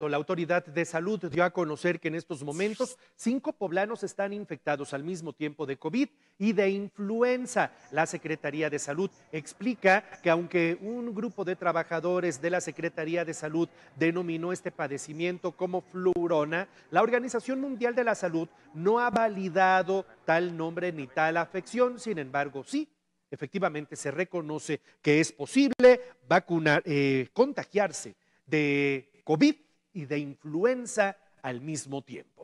La autoridad de salud dio a conocer que en estos momentos cinco poblanos están infectados al mismo tiempo de COVID y de influenza. La Secretaría de Salud explica que aunque un grupo de trabajadores de la Secretaría de Salud denominó este padecimiento como flurona, la Organización Mundial de la Salud no ha validado tal nombre ni tal afección. Sin embargo, sí efectivamente se reconoce que es posible vacunar, eh, contagiarse de COVID y de influenza al mismo tiempo.